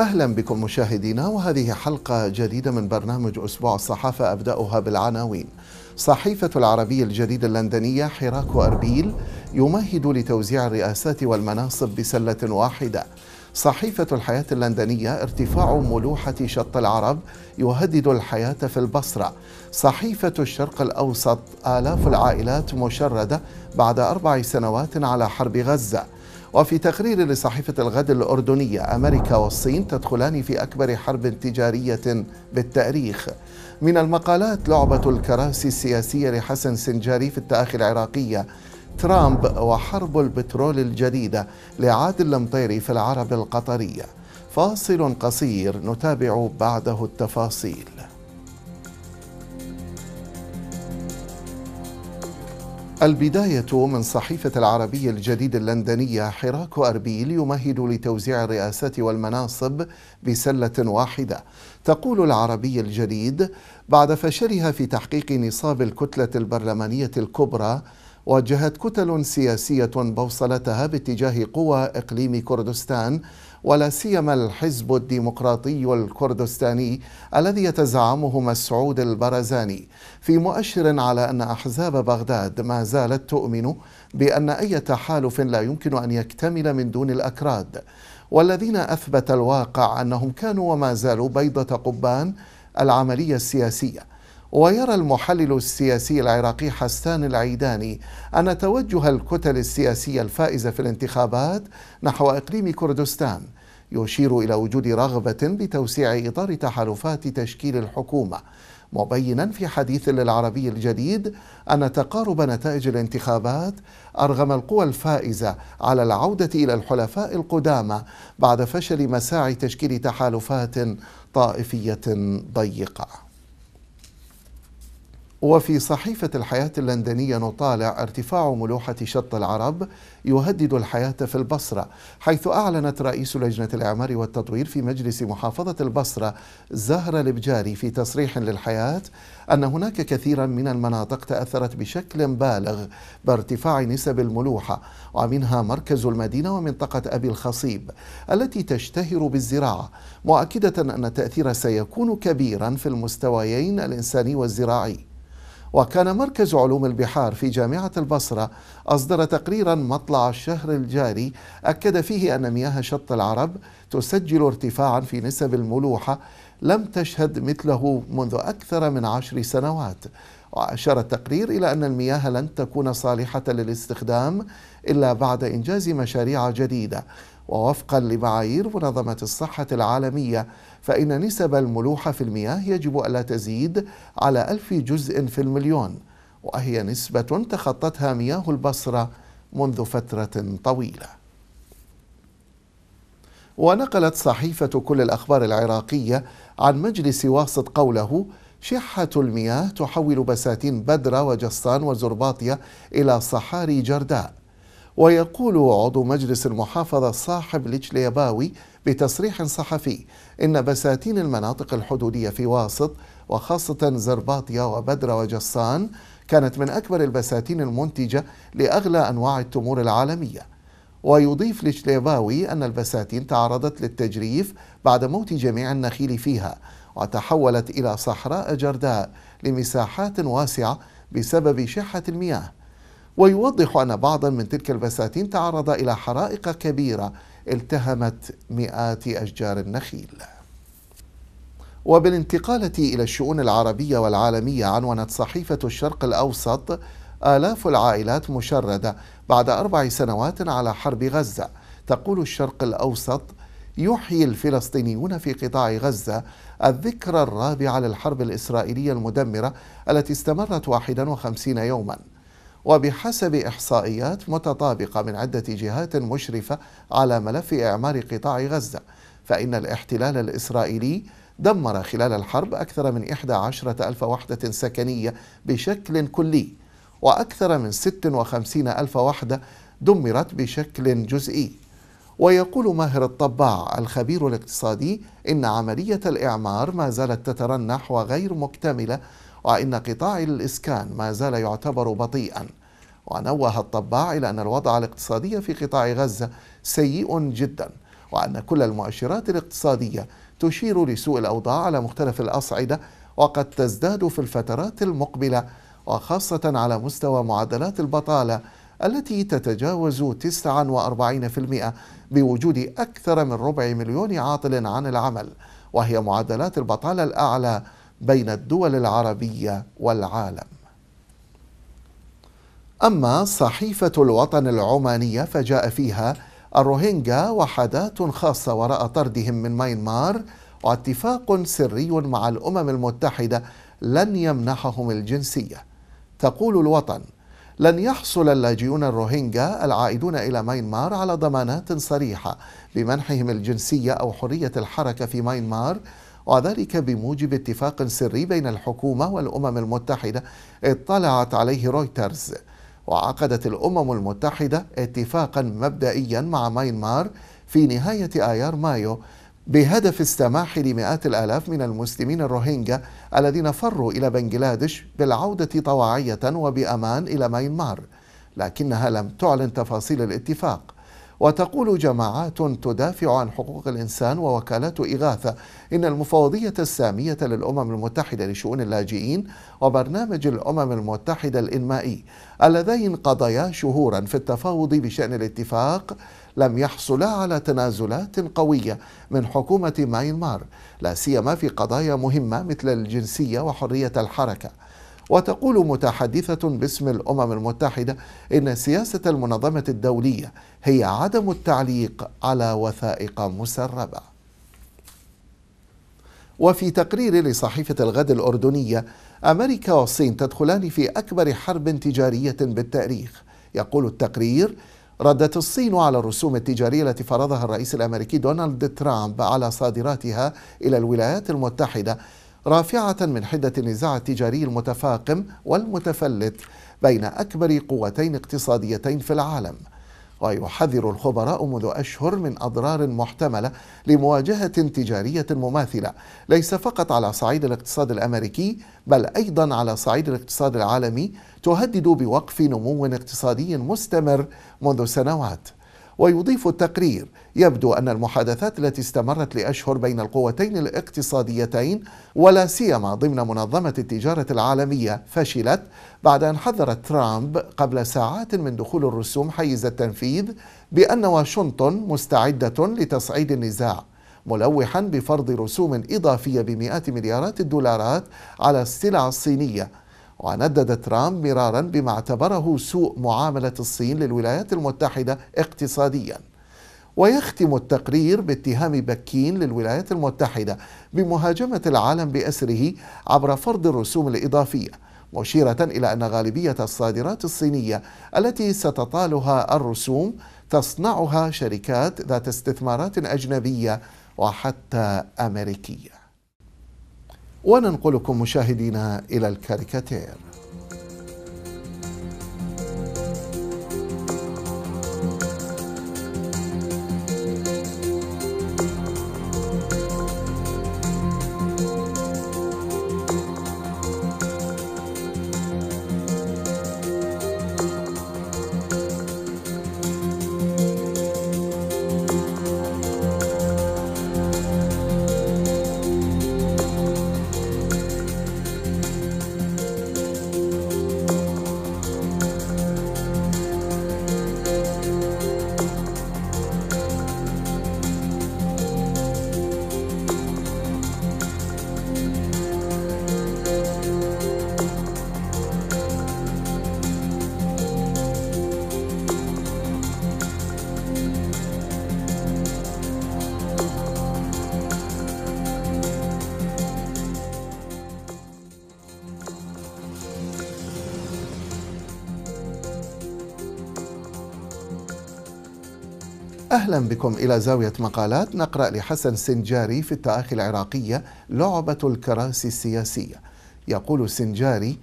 أهلا بكم مشاهدينا وهذه حلقة جديدة من برنامج أسبوع الصحافة أبدأها بالعناوين صحيفة العربية الجديدة اللندنية حراك أربيل يمهد لتوزيع الرئاسات والمناصب بسلة واحدة صحيفة الحياة اللندنية ارتفاع ملوحة شط العرب يهدد الحياة في البصرة صحيفة الشرق الأوسط آلاف العائلات مشردة بعد أربع سنوات على حرب غزة وفي تقرير لصحيفة الغد الأردنية أمريكا والصين تدخلان في أكبر حرب تجارية بالتاريخ من المقالات لعبة الكراسي السياسية لحسن سنجاري في التأخي العراقية ترامب وحرب البترول الجديدة لعادل المطيري في العرب القطرية فاصل قصير نتابع بعده التفاصيل البداية من صحيفة العربية الجديد اللندنية حراك أربيل يمهد لتوزيع الرئاسات والمناصب بسلة واحدة تقول العربي الجديد بعد فشلها في تحقيق نصاب الكتلة البرلمانية الكبرى واجهت كتل سياسية بوصلتها باتجاه قوى إقليم كردستان ولا سيما الحزب الديمقراطي الكردستاني الذي يتزعمه مسعود البرزاني في مؤشر على أن أحزاب بغداد ما زالت تؤمن بأن أي تحالف لا يمكن أن يكتمل من دون الأكراد والذين أثبت الواقع أنهم كانوا وما زالوا بيضة قبان العملية السياسية ويرى المحلل السياسي العراقي حسان العيداني أن توجه الكتل السياسية الفائزة في الانتخابات نحو إقليم كردستان يشير إلى وجود رغبة بتوسيع إطار تحالفات تشكيل الحكومة مبينا في حديث للعربي الجديد أن تقارب نتائج الانتخابات أرغم القوى الفائزة على العودة إلى الحلفاء القدامى بعد فشل مساعي تشكيل تحالفات طائفية ضيقة وفي صحيفة الحياة اللندنية نطالع ارتفاع ملوحة شط العرب يهدد الحياة في البصرة حيث أعلنت رئيس لجنة الإعمار والتطوير في مجلس محافظة البصرة زهرة البجاري في تصريح للحياة أن هناك كثيرا من المناطق تأثرت بشكل بالغ بارتفاع نسب الملوحة ومنها مركز المدينة ومنطقة أبي الخصيب التي تشتهر بالزراعة مؤكدة أن التأثير سيكون كبيرا في المستويين الإنساني والزراعي وكان مركز علوم البحار في جامعة البصرة أصدر تقريرا مطلع الشهر الجاري أكد فيه أن مياه شط العرب تسجل ارتفاعا في نسب الملوحة لم تشهد مثله منذ أكثر من عشر سنوات وأشار التقرير إلى أن المياه لن تكون صالحة للاستخدام إلا بعد إنجاز مشاريع جديدة ووفقا لمعايير منظمة الصحة العالمية فإن نسب الملوحة في المياه يجب ألا تزيد على ألف جزء في المليون وهي نسبة تخطتها مياه البصرة منذ فترة طويلة ونقلت صحيفة كل الأخبار العراقية عن مجلس واسط قوله شحة المياه تحول بساتين بدرة وجسان وزرباطية إلى صحاري جرداء ويقول عضو مجلس المحافظة صاحب لجليباوي بتصريح صحفي إن بساتين المناطق الحدودية في واسط وخاصة زرباطيا وبدر وجصان كانت من أكبر البساتين المنتجة لأغلى أنواع التمور العالمية ويضيف لشليباوي أن البساتين تعرضت للتجريف بعد موت جميع النخيل فيها وتحولت إلى صحراء جرداء لمساحات واسعة بسبب شحة المياه ويوضح أن بعضا من تلك البساتين تعرض إلى حرائق كبيرة التهمت مئات أشجار النخيل وبالانتقالة إلى الشؤون العربية والعالمية عنونت صحيفة الشرق الأوسط آلاف العائلات مشردة بعد أربع سنوات على حرب غزة تقول الشرق الأوسط يحيي الفلسطينيون في قطاع غزة الذكرى الرابعة للحرب الإسرائيلية المدمرة التي استمرت 51 يوماً وبحسب إحصائيات متطابقة من عدة جهات مشرفة على ملف إعمار قطاع غزة فإن الاحتلال الإسرائيلي دمر خلال الحرب أكثر من 11 ألف وحدة سكنية بشكل كلي وأكثر من 56 ألف وحدة دمرت بشكل جزئي ويقول ماهر الطباع الخبير الاقتصادي إن عملية الإعمار ما زالت تترنح وغير مكتملة وإن قطاع الإسكان ما زال يعتبر بطيئا ونوه الطباع إلى أن الوضع الاقتصادي في قطاع غزة سيء جدا وأن كل المؤشرات الاقتصادية تشير لسوء الأوضاع على مختلف الأصعدة وقد تزداد في الفترات المقبلة وخاصة على مستوى معدلات البطالة التي تتجاوز 49% بوجود أكثر من ربع مليون عاطل عن العمل وهي معدلات البطالة الأعلى بين الدول العربية والعالم. أما صحيفة الوطن العمانية فجاء فيها الروهينجا وحدات خاصة وراء طردهم من ماينمار واتفاق سري مع الأمم المتحدة لن يمنحهم الجنسية. تقول الوطن: لن يحصل اللاجئون الروهينجا العائدون إلى ماينمار على ضمانات صريحة بمنحهم الجنسية أو حرية الحركة في ماينمار وذلك بموجب اتفاق سري بين الحكومة والأمم المتحدة اطلعت عليه رويترز وعقدت الأمم المتحدة اتفاقا مبدئيا مع ماينمار في نهاية آيار مايو بهدف السماح لمئات الآلاف من المسلمين الروهينجا الذين فروا إلى بنجلاديش بالعودة طواعية وبأمان إلى ماينمار لكنها لم تعلن تفاصيل الاتفاق وتقول جماعات تدافع عن حقوق الإنسان ووكالات إغاثة إن المفوضية السامية للأمم المتحدة لشؤون اللاجئين وبرنامج الأمم المتحدة الإنمائي اللذين قضيا شهورا في التفاوض بشأن الاتفاق لم يحصلا على تنازلات قوية من حكومة ماينمار لا سيما في قضايا مهمة مثل الجنسية وحرية الحركة وتقول متحدثة باسم الأمم المتحدة إن سياسة المنظمة الدولية هي عدم التعليق على وثائق مسربة. وفي تقرير لصحيفة الغد الأردنية أمريكا والصين تدخلان في أكبر حرب تجارية بالتاريخ يقول التقرير ردت الصين على الرسوم التجارية التي فرضها الرئيس الأمريكي دونالد ترامب على صادراتها إلى الولايات المتحدة رافعة من حدة النزاع التجاري المتفاقم والمتفلت بين أكبر قوتين اقتصاديتين في العالم ويحذر الخبراء منذ أشهر من أضرار محتملة لمواجهة تجارية مماثلة ليس فقط على صعيد الاقتصاد الأمريكي بل أيضا على صعيد الاقتصاد العالمي تهدد بوقف نمو اقتصادي مستمر منذ سنوات ويضيف التقرير يبدو أن المحادثات التي استمرت لأشهر بين القوتين الاقتصاديتين ولا سيما ضمن منظمة التجارة العالمية فشلت بعد أن حذر ترامب قبل ساعات من دخول الرسوم حيز التنفيذ بأن واشنطن مستعدة لتصعيد النزاع ملوحا بفرض رسوم إضافية بمئات مليارات الدولارات على السلع الصينية وندد ترامب مرارا بما اعتبره سوء معامله الصين للولايات المتحده اقتصاديا ويختم التقرير باتهام بكين للولايات المتحده بمهاجمه العالم باسره عبر فرض الرسوم الاضافيه مشيره الى ان غالبيه الصادرات الصينيه التي ستطالها الرسوم تصنعها شركات ذات استثمارات اجنبيه وحتى امريكيه وننقلكم مشاهدينا إلى الكاريكاتير أهلا بكم إلى زاوية مقالات نقرأ لحسن سنجاري في التآخي العراقية لعبة الكراسي السياسية يقول سنجاري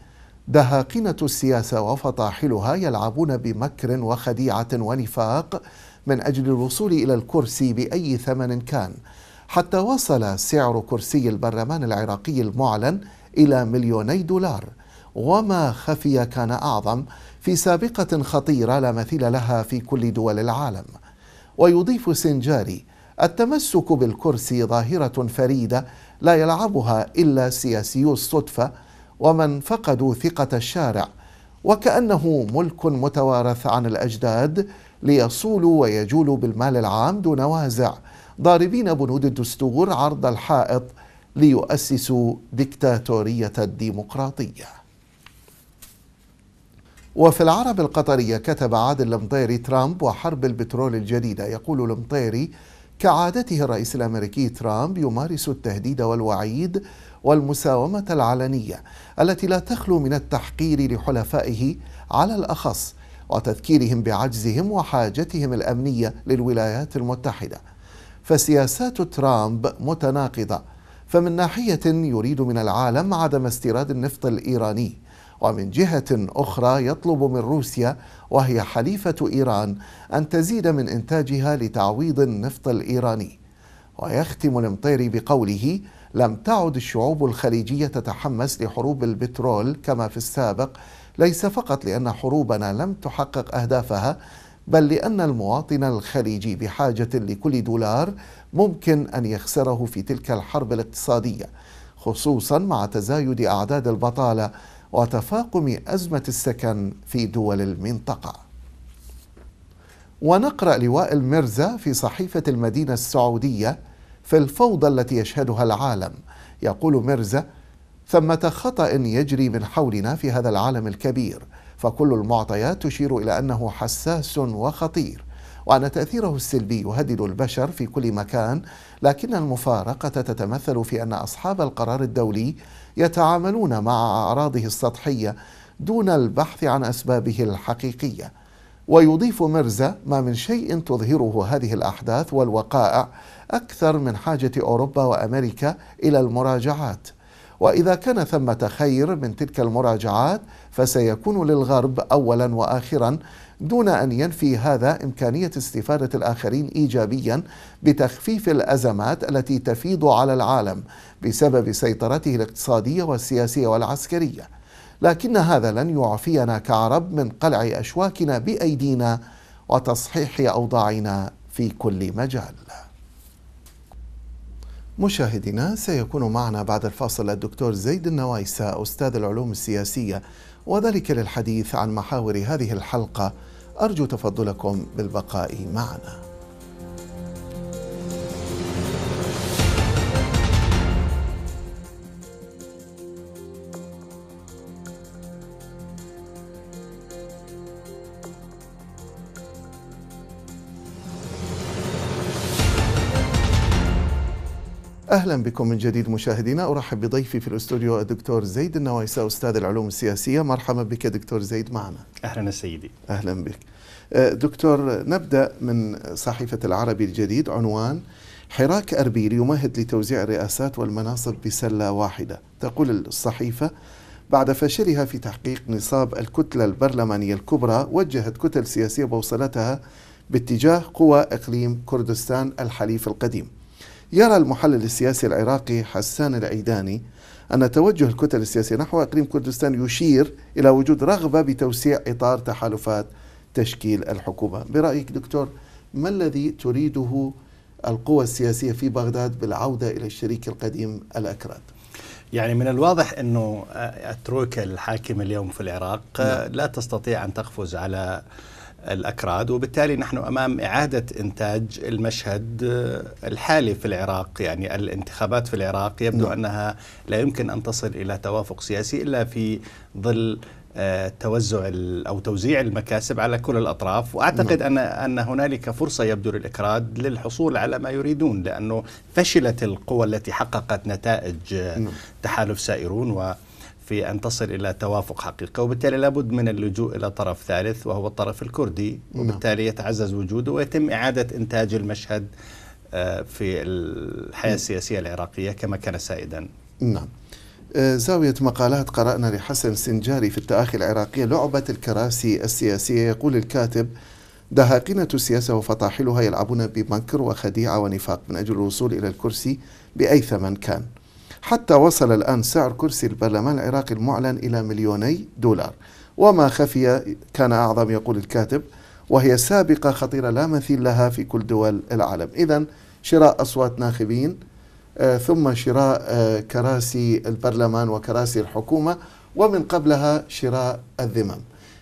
دهاقنة السياسة وفطاحلها يلعبون بمكر وخديعة ونفاق من أجل الوصول إلى الكرسي بأي ثمن كان حتى وصل سعر كرسي البرلمان العراقي المعلن إلى مليوني دولار وما خفي كان أعظم في سابقة خطيرة لا مثيل لها في كل دول العالم ويضيف سنجاري التمسك بالكرسي ظاهرة فريدة لا يلعبها إلا سياسيو الصدفة ومن فقدوا ثقة الشارع وكأنه ملك متوارث عن الأجداد ليصولوا ويجولوا بالمال العام دون وازع ضاربين بنود الدستور عرض الحائط ليؤسسوا ديكتاتورية الديمقراطية وفي العرب القطرية كتب عادل المطيري ترامب وحرب البترول الجديدة يقول المطيري كعادته الرئيس الأمريكي ترامب يمارس التهديد والوعيد والمساومة العلنية التي لا تخلو من التحقير لحلفائه على الأخص وتذكيرهم بعجزهم وحاجتهم الأمنية للولايات المتحدة فسياسات ترامب متناقضة فمن ناحية يريد من العالم عدم استيراد النفط الإيراني ومن جهة أخرى يطلب من روسيا وهي حليفة إيران أن تزيد من إنتاجها لتعويض النفط الإيراني ويختم المطيري بقوله لم تعد الشعوب الخليجية تتحمس لحروب البترول كما في السابق ليس فقط لأن حروبنا لم تحقق أهدافها بل لأن المواطن الخليجي بحاجة لكل دولار ممكن أن يخسره في تلك الحرب الاقتصادية خصوصا مع تزايد أعداد البطالة وتفاقم أزمة السكن في دول المنطقة ونقرأ لواء المرزا في صحيفة المدينة السعودية في الفوضى التي يشهدها العالم يقول مرزا ثمة خطأ يجري من حولنا في هذا العالم الكبير فكل المعطيات تشير إلى أنه حساس وخطير وأن تأثيره السلبي يهدد البشر في كل مكان لكن المفارقة تتمثل في أن أصحاب القرار الدولي يتعاملون مع أعراضه السطحية دون البحث عن أسبابه الحقيقية ويضيف مرزا ما من شيء تظهره هذه الأحداث والوقائع أكثر من حاجة أوروبا وأمريكا إلى المراجعات واذا كان ثمه خير من تلك المراجعات فسيكون للغرب اولا واخرا دون ان ينفي هذا امكانيه استفاده الاخرين ايجابيا بتخفيف الازمات التي تفيض على العالم بسبب سيطرته الاقتصاديه والسياسيه والعسكريه لكن هذا لن يعفينا كعرب من قلع اشواكنا بايدينا وتصحيح اوضاعنا في كل مجال مشاهدينا سيكون معنا بعد الفاصل الدكتور زيد النوايسة أستاذ العلوم السياسية وذلك للحديث عن محاور هذه الحلقة أرجو تفضلكم بالبقاء معنا اهلا بكم من جديد مشاهدينا ارحب بضيفي في الاستوديو الدكتور زيد النوايسة استاذ العلوم السياسيه مرحبا بك دكتور زيد معنا اهلا سيدي اهلا بك أه، دكتور نبدا من صحيفه العربي الجديد عنوان حراك اربيل يمهد لتوزيع الرئاسات والمناصب بسله واحده تقول الصحيفه بعد فشلها في تحقيق نصاب الكتله البرلمانيه الكبرى وجهت كتل سياسيه بوصلتها باتجاه قوى اقليم كردستان الحليف القديم يرى المحلل السياسي العراقي حسان العيداني أن توجه الكتل السياسية نحو إقليم كردستان يشير إلى وجود رغبة بتوسيع إطار تحالفات تشكيل الحكومة برأيك دكتور ما الذي تريده القوى السياسية في بغداد بالعودة إلى الشريك القديم الأكراد يعني من الواضح أنه الترويكة الحاكمة اليوم في العراق لا, نعم. لا تستطيع أن تقفز على الأكراد وبالتالي نحن أمام إعادة إنتاج المشهد آه، الحالي في العراق يعني الانتخابات في العراق يبدو نعم. أنها لا يمكن أن تصل إلى توافق سياسي إلا في ظل آه، توزع او توزيع المكاسب على كل الاطراف واعتقد نعم. ان ان هنالك فرصه يبدو للاكراد للحصول على ما يريدون لانه فشلت القوى التي حققت نتائج آه، نعم. تحالف سائرون و في أن تصل إلى توافق حقيقي وبالتالي لابد من اللجوء إلى طرف ثالث وهو الطرف الكردي نعم. وبالتالي يتعزز وجوده ويتم إعادة إنتاج المشهد آه، في الحياة نعم. السياسية العراقية كما كان سائدا نعم آه، زاوية مقالات قرأنا لحسن سنجاري في التآخي العراقية لعبة الكراسي السياسية يقول الكاتب دهاقنة السياسة وفطاحلها يلعبون بمكر وخديعة ونفاق من أجل الوصول إلى الكرسي بأي ثمن كان حتى وصل الآن سعر كرسي البرلمان العراقي المعلن إلى مليوني دولار وما خفي كان أعظم يقول الكاتب وهي سابقة خطيرة لا مثيل لها في كل دول العالم إذا شراء أصوات ناخبين آه ثم شراء آه كراسي البرلمان وكراسي الحكومة ومن قبلها شراء الذمم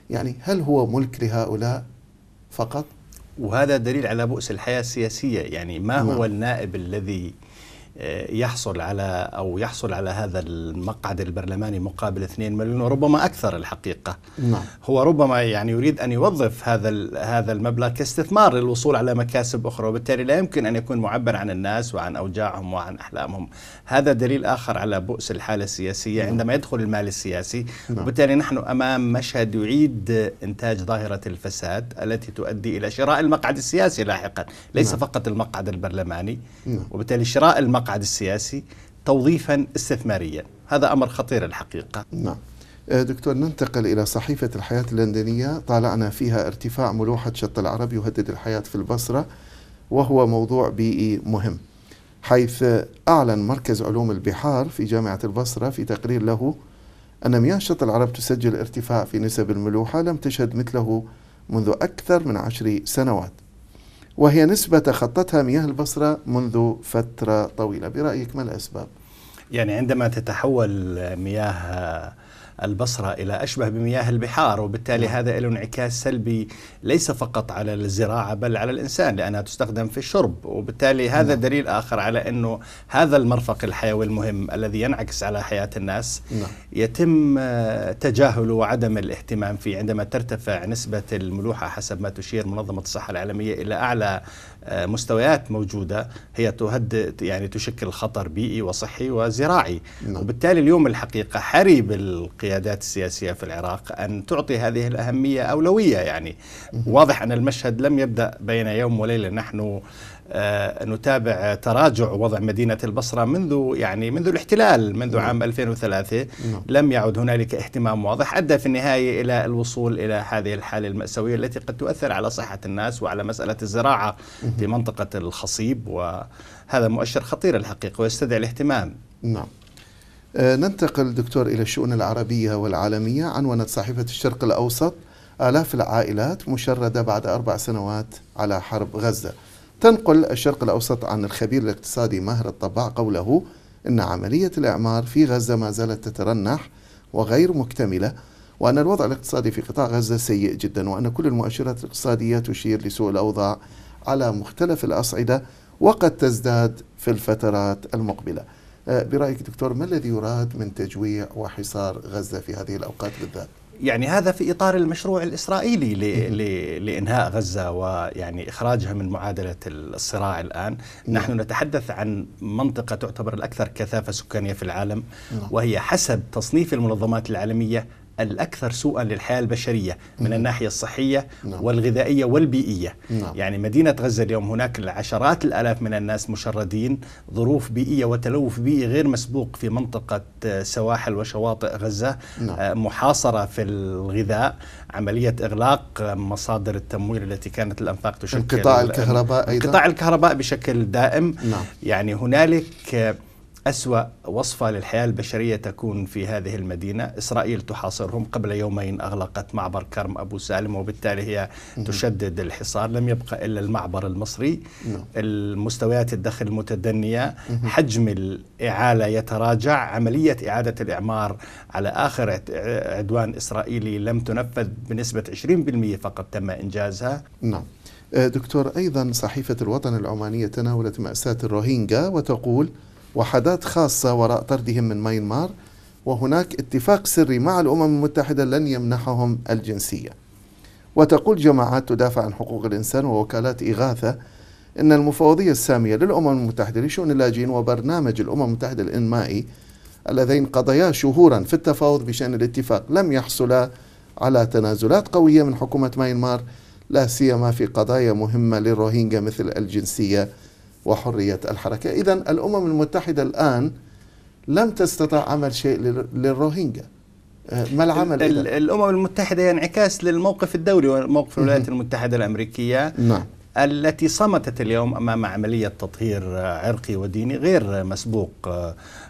يعني هل هو ملك لهؤلاء فقط؟ وهذا دليل على بؤس الحياة السياسية يعني ما هو نعم. النائب الذي آه، يحصل على او يحصل على هذا المقعد البرلماني مقابل 2 مليون وربما اكثر الحقيقه. نعم. هو ربما يعني يريد ان يوظف هذا هذا المبلغ كاستثمار للوصول على مكاسب اخرى وبالتالي لا يمكن ان يكون معبر عن الناس وعن اوجاعهم وعن احلامهم. هذا دليل اخر على بؤس الحاله السياسيه نعم. عندما يدخل المال السياسي نعم. وبالتالي نحن امام مشهد يعيد انتاج ظاهره الفساد التي تؤدي الى شراء المقعد السياسي لاحقا، ليس نعم. فقط المقعد البرلماني نعم. وبالتالي شراء المقعد المقعد السياسي توظيفا استثماريا هذا أمر خطير الحقيقة نعم آه، دكتور ننتقل إلى صحيفة الحياة اللندنية طالعنا فيها ارتفاع ملوحة شط العرب يهدد الحياة في البصرة وهو موضوع بيئي مهم حيث أعلن مركز علوم البحار في جامعة البصرة في تقرير له أن مياه شط العرب تسجل ارتفاع في نسب الملوحة لم تشهد مثله منذ أكثر من عشر سنوات وهي نسبة تخطتها مياه البصرة منذ فترة طويلة برأيك ما الأسباب؟ يعني عندما تتحول مياه البصرة إلى أشبه بمياه البحار وبالتالي هذا له انعكاس سلبي ليس فقط على الزراعة بل على الإنسان لأنها تستخدم في الشرب وبالتالي هذا نعم. دليل آخر على أنه هذا المرفق الحيوي المهم الذي ينعكس على حياة الناس نعم. يتم آه، تجاهله وعدم الاهتمام فيه عندما ترتفع نسبة الملوحة حسب ما تشير منظمة الصحة العالمية إلى أعلى آه، مستويات موجودة هي تهدد يعني تشكل خطر بيئي وصحي وزراعي نعم. وبالتالي اليوم الحقيقة حري بالقيادات السياسية في العراق أن تعطي هذه الأهمية أولوية يعني واضح أن المشهد لم يبدأ بين يوم وليلة نحن آه، نتابع تراجع وضع مدينة البصرة منذ يعني منذ الاحتلال منذ نعم. عام 2003 نعم. لم يعد هنالك اهتمام واضح أدى في النهاية إلى الوصول إلى هذه الحالة المأساوية التي قد تؤثر على صحة الناس وعلى مسألة الزراعة في منطقة الخصيب وهذا مؤشر خطير الحقيقة ويستدعي الاهتمام نعم آه، ننتقل دكتور إلى الشؤون العربية والعالمية عنونت صحيفة الشرق الأوسط آلاف العائلات مشردة بعد أربع سنوات على حرب غزة تنقل الشرق الأوسط عن الخبير الاقتصادي ماهر الطباع قوله إن عملية الإعمار في غزة ما زالت تترنح وغير مكتملة وأن الوضع الاقتصادي في قطاع غزة سيء جدا وأن كل المؤشرات الاقتصادية تشير لسوء الأوضاع على مختلف الأصعدة وقد تزداد في الفترات المقبلة آه، برأيك دكتور ما الذي يراد من تجويع وحصار غزة في هذه الأوقات بالذات؟ يعني هذا في اطار المشروع الاسرائيلي لانهاء غزه ويعني اخراجها من معادله الصراع الان، نعم. نحن نتحدث عن منطقه تعتبر الاكثر كثافه سكانيه في العالم نعم. وهي حسب تصنيف المنظمات العالميه الأكثر سوءا للحياة البشرية من نعم. الناحية الصحية نعم. والغذائية والبيئية نعم. يعني مدينة غزة اليوم هناك العشرات الآلاف من الناس مشردين ظروف بيئية وتلوث بيئي غير مسبوق في منطقة آه، سواحل وشواطئ غزة آه، محاصرة في الغذاء عملية إغلاق آه، مصادر التمويل التي كانت الأنفاق تشكل انقطاع الكهرباء أيضا انقطاع الكهرباء بشكل دائم نعم. يعني هنالك أسوأ وصفة للحياة البشرية تكون في هذه المدينة إسرائيل تحاصرهم قبل يومين أغلقت معبر كرم أبو سالم وبالتالي هي تشدد الحصار لم يبقى إلا المعبر المصري نعم. المستويات الدخل المتدنية حجم الإعالة يتراجع عملية إعادة الإعمار على آخر عدوان إسرائيلي لم تنفذ بنسبة 20% فقط تم إنجازها نعم آه، دكتور أيضا صحيفة الوطن العمانية تناولت مأساة الروهينجا وتقول وحدات خاصة وراء طردهم من ميانمار وهناك اتفاق سري مع الأمم المتحدة لن يمنحهم الجنسية وتقول جماعات تدافع عن حقوق الإنسان ووكالات إغاثة أن المفوضية السامية للأمم المتحدة لشؤون اللاجئين وبرنامج الأمم المتحدة الإنمائي اللذين قضيا شهورا في التفاوض بشأن الاتفاق لم يحصلا على تنازلات قوية من حكومة ماينمار لا سيما في قضايا مهمة للروهينجا مثل الجنسية وحرية الحركة إذا الأمم المتحدة الآن لم تستطع عمل شيء للروهينجا آه، ما العمل الأمم المتحدة هي انعكاس للموقف الدولي وموقف الولايات المتحدة الأمريكية نعم. التي صمتت اليوم امام عمليه تطهير عرقي وديني غير مسبوق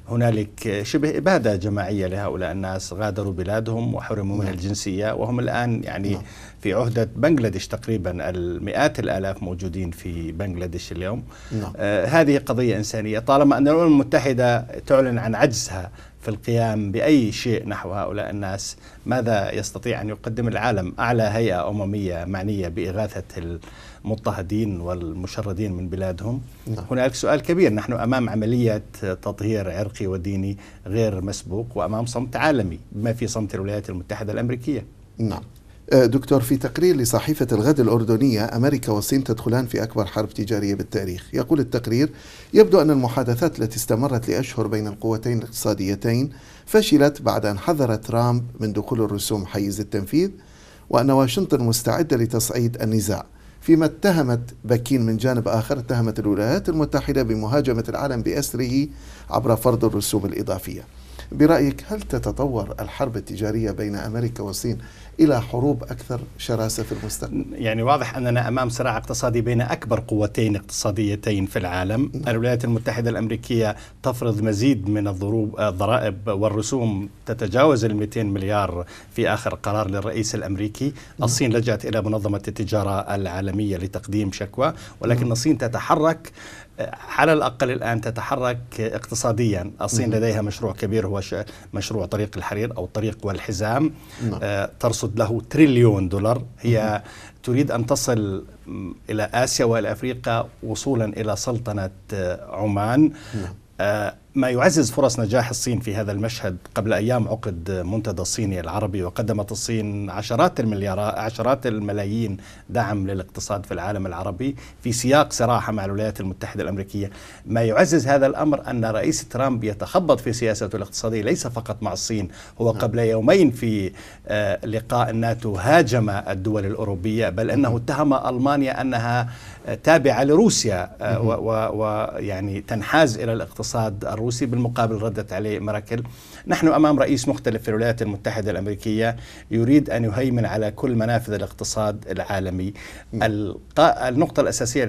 هنالك شبه اباده جماعيه لهؤلاء الناس غادروا بلادهم وحرموا من نعم. الجنسيه وهم الان يعني نعم. في عهده بنغلاديش تقريبا المئات الالاف موجودين في بنغلاديش اليوم نعم. آه هذه قضيه انسانيه طالما ان الامم المتحده تعلن عن عجزها في القيام باي شيء نحو هؤلاء الناس ماذا يستطيع ان يقدم العالم اعلى هيئه امميه معنيه باغاثه المضطهدين والمشردين من بلادهم نعم. هناك سؤال كبير نحن أمام عملية تطهير عرقي وديني غير مسبوق وأمام صمت عالمي بما في صمت الولايات المتحدة الأمريكية نعم أه، دكتور في تقرير لصحيفة الغد الأردنية أمريكا والصين تدخلان في أكبر حرب تجارية بالتاريخ يقول التقرير يبدو أن المحادثات التي استمرت لأشهر بين القوتين الاقتصاديتين فشلت بعد أن حذر ترامب من دخول الرسوم حيز التنفيذ وأن واشنطن مستعدة لتصعيد النزاع فيما اتهمت بكين من جانب آخر اتهمت الولايات المتحدة بمهاجمة العالم بأسره عبر فرض الرسوم الإضافية برأيك هل تتطور الحرب التجارية بين أمريكا والصين إلى حروب أكثر شراسة في المستقبل يعني واضح أننا أمام صراع اقتصادي بين أكبر قوتين اقتصاديتين في العالم نعم. الولايات المتحدة الأمريكية تفرض مزيد من الضرائب والرسوم تتجاوز ال 200 مليار في آخر قرار للرئيس الأمريكي نعم. الصين لجأت إلى منظمة التجارة العالمية لتقديم شكوى ولكن نعم. الصين تتحرك على الأقل الآن تتحرك اقتصاديا الصين لديها مشروع كبير هو مشروع طريق الحرير أو طريق والحزام نعم. آه، ترصد له تريليون دولار هي تريد أن تصل إلى آسيا وإلى أفريقيا وصولا إلى سلطنة عمان نعم. آه، ما يعزز فرص نجاح الصين في هذا المشهد قبل أيام عقد منتدى الصيني العربي وقدمت الصين عشرات المليارات عشرات الملايين دعم للاقتصاد في العالم العربي في سياق صراحه مع الولايات المتحدة الأمريكية ما يعزز هذا الأمر أن رئيس ترامب يتخبط في سياسته الاقتصادية ليس فقط مع الصين هو نعم. قبل يومين في آه، لقاء الناتو هاجم الدول الأوروبية بل أنه نعم. اتهم ألمانيا أنها تابعة لروسيا آه، نعم. ويعني تنحاز إلى الاقتصاد الروسي الروسي بالمقابل ردت عليه ميركل نحن أمام رئيس مختلف في الولايات المتحدة الأمريكية يريد أن يهيمن على كل منافذ الاقتصاد العالمي النقطة الأساسية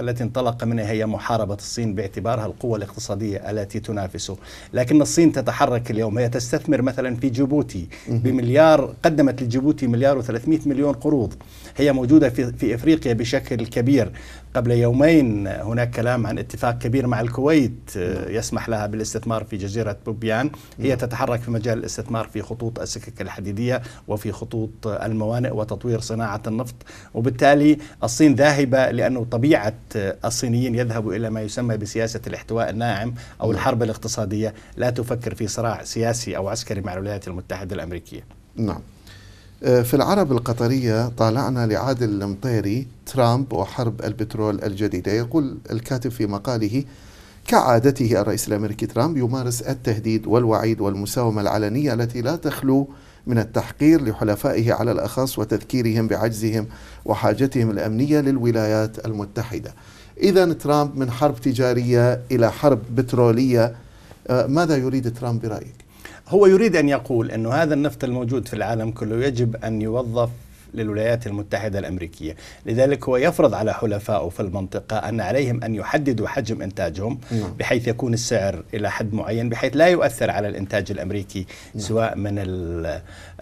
التي انطلق منها هي محاربة الصين باعتبارها القوة الاقتصادية التي تنافسه لكن الصين تتحرك اليوم هي تستثمر مثلا في جيبوتي بمليار قدمت لجيبوتي مليار و300 مليون قروض هي موجودة في, في إفريقيا بشكل كبير قبل يومين هناك كلام عن اتفاق كبير مع الكويت يسمح لها بالاستثمار في جزيرة بوبيان هي هي تتحرك في مجال الاستثمار في خطوط السكك الحديدية وفي خطوط الموانئ وتطوير صناعة النفط وبالتالي الصين ذاهبة لأنه طبيعة الصينيين يذهبوا إلى ما يسمى بسياسة الاحتواء الناعم أو نعم. الحرب الاقتصادية لا تفكر في صراع سياسي أو عسكري مع الولايات المتحدة الأمريكية نعم آه، في العرب القطرية طالعنا لعادل المطيري ترامب وحرب البترول الجديدة يقول الكاتب في مقاله كعادته الرئيس الامريكي ترامب يمارس التهديد والوعيد والمساومه العلنيه التي لا تخلو من التحقير لحلفائه على الاخص وتذكيرهم بعجزهم وحاجتهم الامنيه للولايات المتحده. اذا ترامب من حرب تجاريه الى حرب بتروليه آه، ماذا يريد ترامب برايك؟ هو يريد ان يقول انه هذا النفط الموجود في العالم كله يجب ان يوظف للولايات المتحدة الأمريكية لذلك هو يفرض على حلفائه في المنطقة أن عليهم أن يحددوا حجم إنتاجهم نعم. بحيث يكون السعر إلى حد معين بحيث لا يؤثر على الإنتاج الأمريكي نعم. سواء من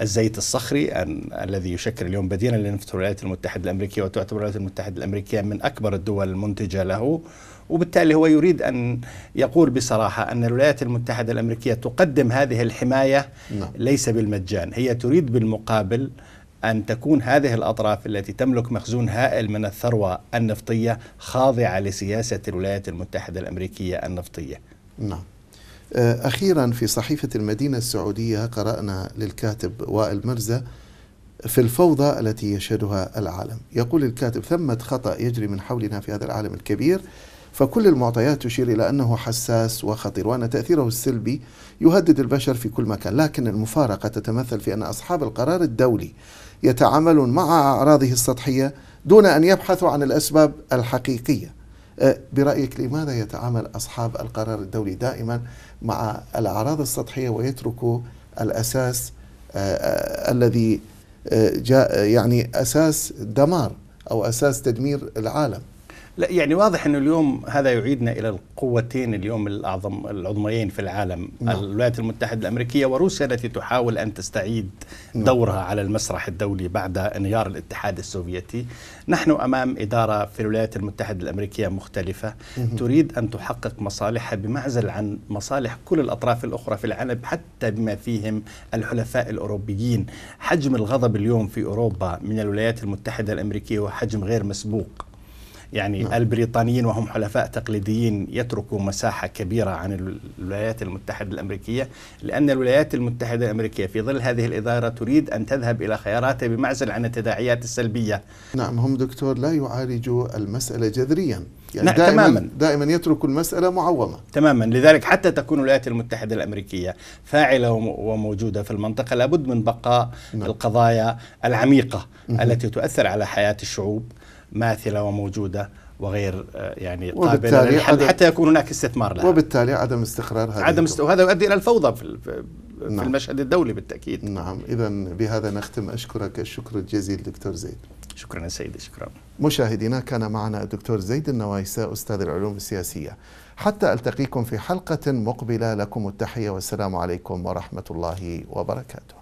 الزيت الصخري الذي يشكل اليوم بديلا لنفط الولايات المتحدة الأمريكية وتعتبر الولايات المتحدة الأمريكية من أكبر الدول المنتجة له وبالتالي هو يريد أن يقول بصراحة أن الولايات المتحدة الأمريكية تقدم هذه الحماية نعم. ليس بالمجان هي تريد بالمقابل أن تكون هذه الأطراف التي تملك مخزون هائل من الثروة النفطية خاضعة لسياسة الولايات المتحدة الأمريكية النفطية نعم آه، أخيرا في صحيفة المدينة السعودية قرأنا للكاتب وائل مرزة في الفوضى التي يشهدها العالم يقول الكاتب ثمة خطأ يجري من حولنا في هذا العالم الكبير فكل المعطيات تشير إلى أنه حساس وخطير وأن تأثيره السلبي يهدد البشر في كل مكان لكن المفارقة تتمثل في أن أصحاب القرار الدولي يتعاملون مع أعراضه السطحية دون أن يبحثوا عن الأسباب الحقيقية أه، برأيك لماذا يتعامل أصحاب القرار الدولي دائما مع الأعراض السطحية ويتركوا الأساس أه، أه، الذي جاء يعني أساس دمار أو أساس تدمير العالم لا يعني واضح انه اليوم هذا يعيدنا الى القوتين اليوم الاعظم العظميين في العالم نعم. الولايات المتحده الامريكيه وروسيا التي تحاول ان تستعيد نعم. دورها على المسرح الدولي بعد انهيار الاتحاد السوفيتي نحن امام اداره في الولايات المتحده الامريكيه مختلفه نعم. تريد ان تحقق مصالحها بمعزل عن مصالح كل الاطراف الاخرى في العالم حتى بما فيهم الحلفاء الاوروبيين حجم الغضب اليوم في اوروبا من الولايات المتحده الامريكيه هو حجم غير مسبوق يعني نعم. البريطانيين وهم حلفاء تقليديين يتركوا مساحة كبيرة عن الولايات المتحدة الأمريكية لأن الولايات المتحدة الأمريكية في ظل هذه الإدارة تريد أن تذهب إلى خياراتها بمعزل عن التداعيات السلبية نعم هم دكتور لا يعالجوا المسألة جذريا يعني نعم دائما تماما دائما يترك المسألة معومة تماما لذلك حتى تكون الولايات المتحدة الأمريكية فاعلة وموجودة في المنطقة لابد من بقاء نعم. القضايا العميقة نعم. التي تؤثر على حياة الشعوب ماثله وموجوده وغير آه، يعني قابله للحل حتى يكون هناك استثمار لها وبالتالي عدم استقرار هذا عدم است... وهذا يؤدي الى الفوضى في, في نعم. المشهد الدولي بالتاكيد نعم اذا بهذا نختم اشكرك الشكر الجزيل دكتور زيد شكرا يا سيدي شكرا مشاهدينا كان معنا الدكتور زيد النوايسة أستاذ العلوم السياسية حتى ألتقيكم في حلقة مقبلة لكم التحية والسلام عليكم ورحمة الله وبركاته